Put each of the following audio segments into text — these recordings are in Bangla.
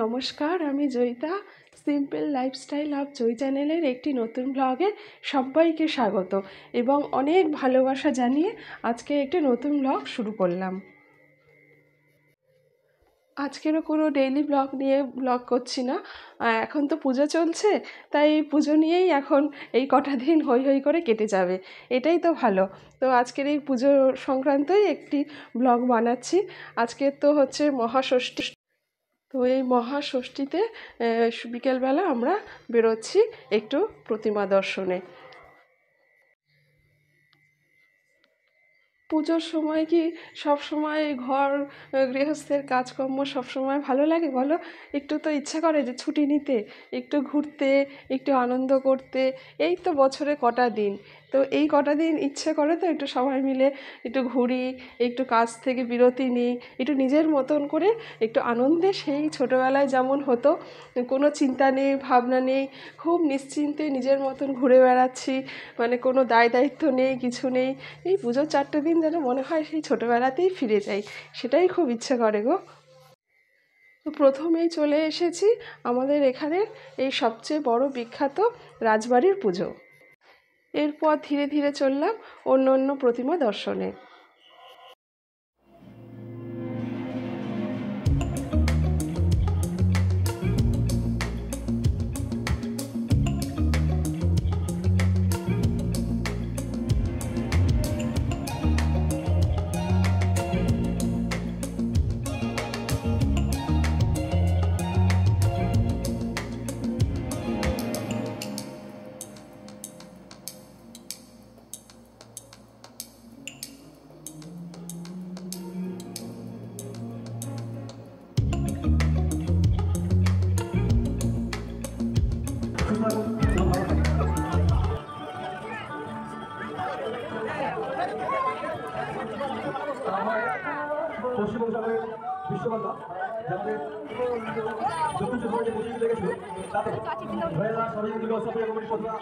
নমস্কার আমি Jayita simple lifestyle of Joy চ্যানেলের একটি নতুন ব্লগে সবাইকে স্বাগত এবং অনেক ভালোবাসা জানিয়ে আজকে একটি নতুন ব্লগ শুরু করলাম আজকেরও কোনো ডেইলি ব্লগ নিয়ে ব্লগ করছি না এখন তো পুজো চলছে তাই পুজো নিয়েই এখন এই কটা দিন হই হই করে কেটে যাবে এটাই তো ভালো তো আজকের এই পুজো সংক্রান্তই একটি ব্লগ বানাচ্ছি আজকে তো হচ্ছে মহাষষ্ঠী তো এই মহাষষ্ঠীতে বিকেলবেলা আমরা বেরোচ্ছি একটু প্রতিমা দর্শনে পুজোর সময় কি সব সময় ঘর গৃহস্থের কাজকর্ম সব সময় ভালো লাগে বলো একটু তো ইচ্ছা করে যে ছুটি নিতে একটু ঘুরতে একটু আনন্দ করতে এই তো বছরে কটা দিন তো এই কটা দিন ইচ্ছে করে তো একটু সবাই মিলে একটু ঘুরি একটু কাজ থেকে বিরতি নিই একটু নিজের মতন করে একটু আনন্দে সেই ছোটোবেলায় যেমন হতো কোনো চিন্তা নেই ভাবনা নেই খুব নিশ্চিন্তে নিজের মতন ঘুরে বেড়াচ্ছি মানে কোনো দায় দায়িত্ব নেই কিছু নেই এই পুজোর চারটে দিন যেন মনে হয় সেই ছোটোবেলাতেই ফিরে যাই সেটাই খুব ইচ্ছে করে গো তো প্রথমেই চলে এসেছি আমাদের এখানে এই সবচেয়ে বড় বিখ্যাত রাজবাড়ির পুজো এরপর ধীরে ধীরে চললাম অন্য অন্য প্রতিমা দর্শনে বান্দা যাদের চতুর্থ সবাইকে বসিয়ে লেগেছিল তাদের মহিলা সহযোগী সবাই কমিটি প্রতিভা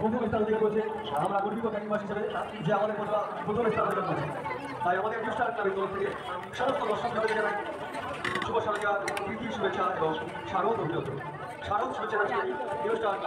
প্রথম স্থান অধিকার করেছে আমরা গর্বিত কাকিমাস হিসেবে যে আমাদের প্রতিভা প্রথম স্থান অধিকার করেছে তাই আমাদের অনুষ্ঠান ক্লাবের শুভেচ্ছা এবং শারদ অভিনন্দন শারদ শুভেচ্ছা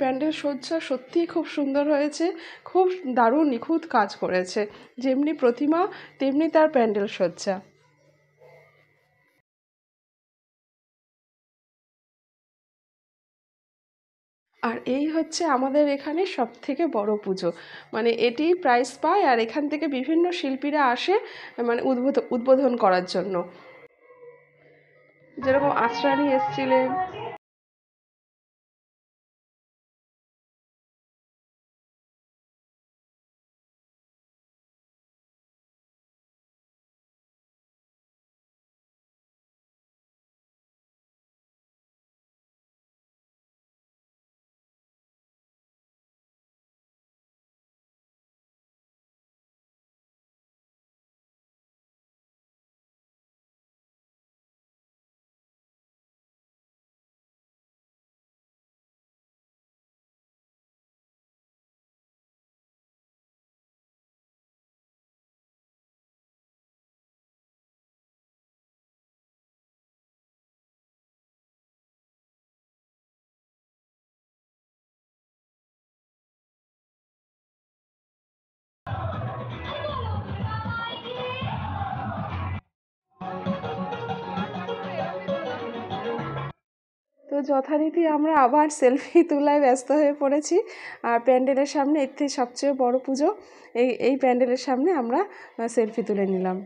প্যান্ডেল সজ্জা সত্যিই খুব সুন্দর হয়েছে খুব দারুণ নিখুঁত কাজ করেছে যেমনি প্রতিমা তেমনি তার প্যান্ডেল সজ্জা আর এই হচ্ছে আমাদের এখানে সব থেকে বড় পুজো মানে এটি প্রাইজ পায় আর এখান থেকে বিভিন্ন শিল্পীরা আসে মানে উদ্বোধন উদ্বোধন করার জন্য যেরকম আশ্রানি এসছিলেন তো যথারীতি আমরা আবার সেলফি তোলায় ব্যস্ত হয়ে পড়েছি আর প্যান্ডেলের সামনে এর থেকে সবচেয়ে বড় পুজো এই এই প্যান্ডেলের সামনে আমরা সেলফি তুলে নিলাম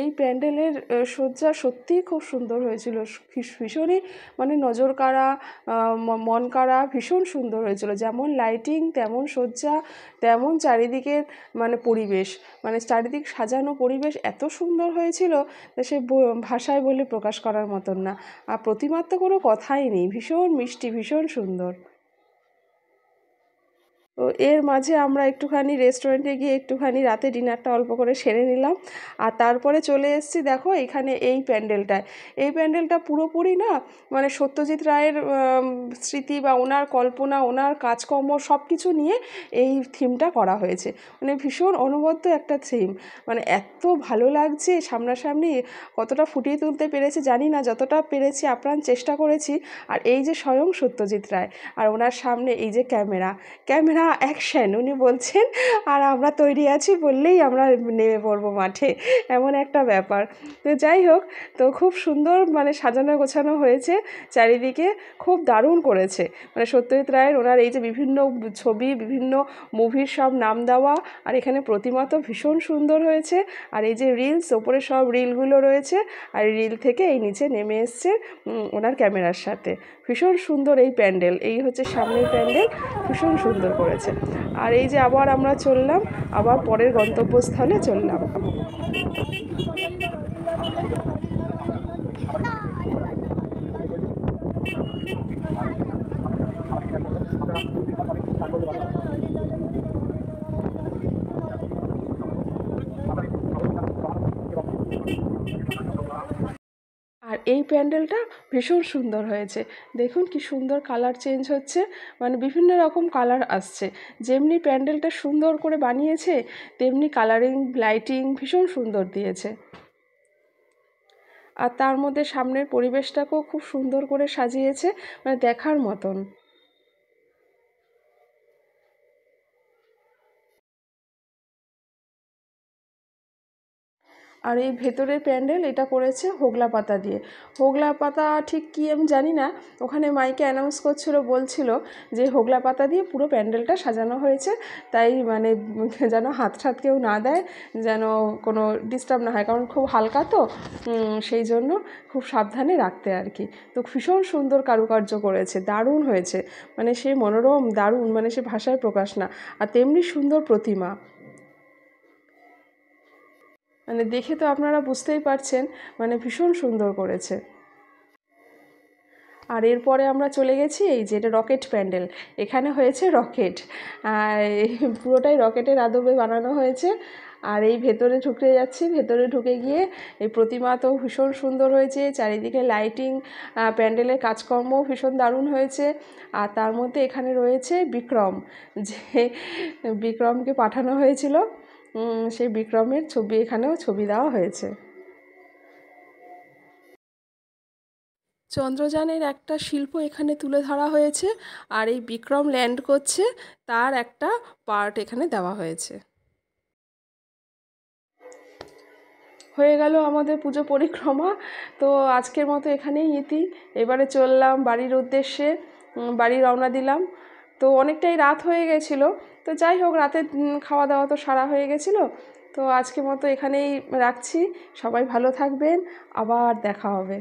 এই প্যান্ডেলের সজ্জা সত্যিই খুব সুন্দর হয়েছিল ভীষণই মানে নজর কাড়া মন কাড়া ভীষণ সুন্দর হয়েছিল যেমন লাইটিং তেমন সজ্জা তেমন চারিদিকের মানে পরিবেশ মানে চারিদিক সাজানো পরিবেশ এত সুন্দর হয়েছিল সে ভাষায় বলে প্রকাশ করার মতন না আর প্রতিমার তো কোনো কথাই নেই ভীষণ মিষ্টি ভীষণ সুন্দর তো এর মাঝে আমরা একটুখানি রেস্টুরেন্টে গিয়ে একটুখানি রাতে ডিনারটা অল্প করে সেরে নিলাম আর তারপরে চলে এসেছি দেখো এখানে এই প্যান্ডেলটায় এই প্যান্ডেলটা পুরোপুরি না মানে সত্যজিৎ রায়ের স্মৃতি বা ওনার কল্পনা ওনার কাজকর্ম সব কিছু নিয়ে এই থিমটা করা হয়েছে মানে ভীষণ অনুবদ্ধ একটা থিম মানে এত ভালো লাগছে সামনাসামনি কতটা ফুটিয়ে তুলতে পেরেছি জানি না যতটা পেরেছি আপ্রাণ চেষ্টা করেছি আর এই যে স্বয়ং সত্যজিৎ রায় আর ওনার সামনে এই যে ক্যামেরা ক্যামেরা অ্যাকশন উনি বলছেন আর আমরা তৈরি আছি বললেই আমরা নেমে পড়বো মাঠে এমন একটা ব্যাপার তো যাই হোক তো খুব সুন্দর মানে সাজানো গোছানো হয়েছে চারিদিকে খুব দারুণ করেছে মানে সত্যজিৎ রায়ের ওনার এই যে বিভিন্ন ছবি বিভিন্ন মুভির সব নাম দেওয়া আর এখানে প্রতিমা তো ভীষণ সুন্দর হয়েছে আর এই যে রিলস ওপরে সব রিলগুলো রয়েছে আর রিল থেকে এই নিচে নেমে এসছে ওনার ক্যামেরার সাথে ভীষণ সুন্দর এই প্যান্ডেল এই হচ্ছে সামনের প্যান্ডেল ভীষণ সুন্দর করেছে আর এই যে আবার আমরা চললাম আবার পরের গন্তব্যস্থলে চললাম এই প্যান্ডেলটা ভীষণ সুন্দর হয়েছে দেখুন কি সুন্দর কালার চেঞ্জ হচ্ছে মানে বিভিন্ন রকম কালার আসছে যেমনি প্যান্ডেলটা সুন্দর করে বানিয়েছে তেমনি কালারিং লাইটিং ভীষণ সুন্দর দিয়েছে আর তার মধ্যে সামনের পরিবেশটাকেও খুব সুন্দর করে সাজিয়েছে মানে দেখার মতন আর এই ভেতরের প্যান্ডেল এটা করেছে হোগলা পাতা দিয়ে হোগলা পাতা ঠিক কি আমি জানি না ওখানে মাইকে অ্যানাউন্স করছিল বলছিল যে হোগলা পাতা দিয়ে পুরো প্যান্ডেলটা সাজানো হয়েছে তাই মানে যেন হাত ঠাত কেউ না দেয় যেন কোনো ডিস্টার্ব না হয় কারণ খুব হালকা তো সেই জন্য খুব সাবধানে রাখতে আর কি তো ভীষণ সুন্দর কারুকার্য করেছে দারুণ হয়েছে মানে সে মনোরম দারুণ মানে সে ভাষায় প্রকাশ না আর তেমনি সুন্দর প্রতিমা মানে দেখে তো আপনারা বুঝতেই পারছেন মানে ভীষণ সুন্দর করেছে আর এরপরে আমরা চলে গেছি এই যে এটা রকেট প্যান্ডেল এখানে হয়েছে রকেট পুরোটাই রকেটের আদবে বানানো হয়েছে আর এই ভেতরে ঢুকে যাচ্ছি ভেতরে ঢুকে গিয়ে এই প্রতিমা তো ভীষণ সুন্দর হয়েছে চারিদিকে লাইটিং প্যান্ডেলের কাজকর্ম ভীষণ দারুণ হয়েছে আর তার মধ্যে এখানে রয়েছে বিক্রম যে বিক্রমকে পাঠানো হয়েছিল সেই বিক্রমের ছবি এখানেও ছবি দেওয়া হয়েছে চন্দ্রযানের একটা শিল্প এখানে তুলে ধরা হয়েছে আর এই বিক্রম ল্যান্ড করছে তার একটা পার্ট এখানে দেওয়া হয়েছে হয়ে গেল আমাদের পুজো পরিক্রমা তো আজকের মতো এখানেই ইতি এবারে চললাম বাড়ির উদ্দেশ্যে বাড়ি রওনা দিলাম তো অনেকটাই রাত হয়ে গেছিলো তো যাই হোক রাতের খাওয়া দাওয়া তো সারা হয়ে গেছিলো তো আজকে মতো এখানেই রাখছি সবাই ভালো থাকবেন আবার দেখা হবে